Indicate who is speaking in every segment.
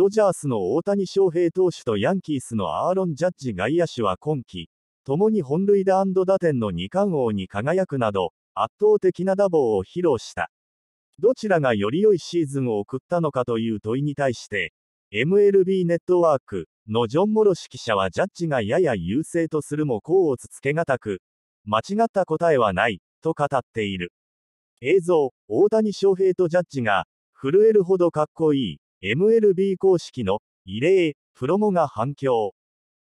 Speaker 1: ドジャースの大谷翔平投手とヤンキースのアーロン・ジャッジ外野手は今季、共に本塁打打点の2冠王に輝くなど、圧倒的な打棒を披露した。どちらがより良いシーズンを送ったのかという問いに対して、MLB ネットワークのジョン・モロシ記者はジャッジがやや優勢とするも功をつつけがたく、間違った答えはない、と語っている。映像、大谷翔平とジャッジが、震えるほどかっこいい、MLB 公式の異例、プロモが反響。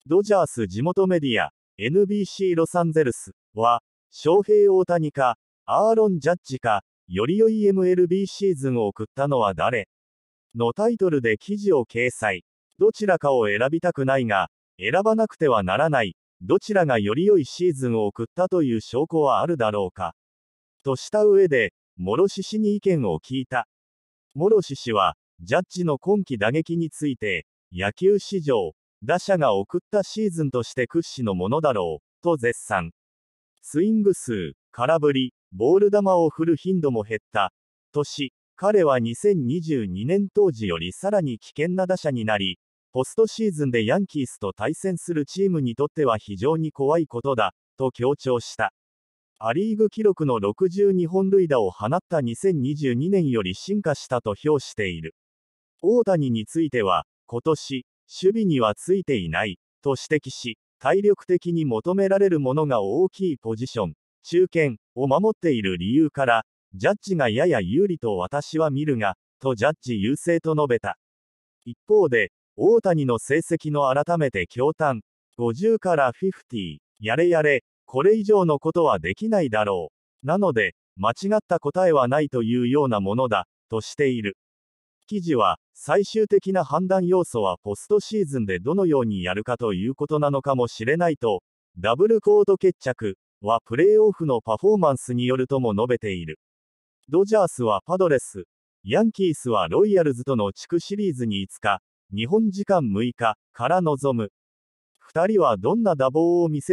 Speaker 1: ドジャース地元メディア、NBC ロサンゼルスは、翔平大谷か、アーロン・ジャッジか、より良い MLB シーズンを送ったのは誰のタイトルで記事を掲載。どちらかを選びたくないが、選ばなくてはならない、どちらがより良いシーズンを送ったという証拠はあるだろうか。とした上で、諸氏氏に意見を聞いた。諸氏氏は、ジャッジの今季打撃について、野球史上、打者が送ったシーズンとして屈指のものだろう、と絶賛。スイング数、空振り、ボール球を振る頻度も減った。年、彼は2022年当時よりさらに危険な打者になり、ポストシーズンでヤンキースと対戦するチームにとっては非常に怖いことだ、と強調した。ア・リーグ記録の62本塁打を放った2022年より進化したと評している。大谷については、今年、守備にはついていない、と指摘し、体力的に求められるものが大きいポジション、中堅を守っている理由から、ジャッジがやや有利と私は見るが、とジャッジ優勢と述べた。一方で、大谷の成績の改めて驚嘆、50から50、やれやれ、これ以上のことはできないだろう。なので、間違った答えはないというようなものだ、としている。記事は、最終的な判断要素はポストシーズンでどのようにやるかということなのかもしれないと、ダブルコート決着はプレーオフのパフォーマンスによるとも述べている。ドジャースはパドレス、ヤンキースはロイヤルズとの地区シリーズに5日、日本時間6日から臨む。2人はどんな打棒を見せる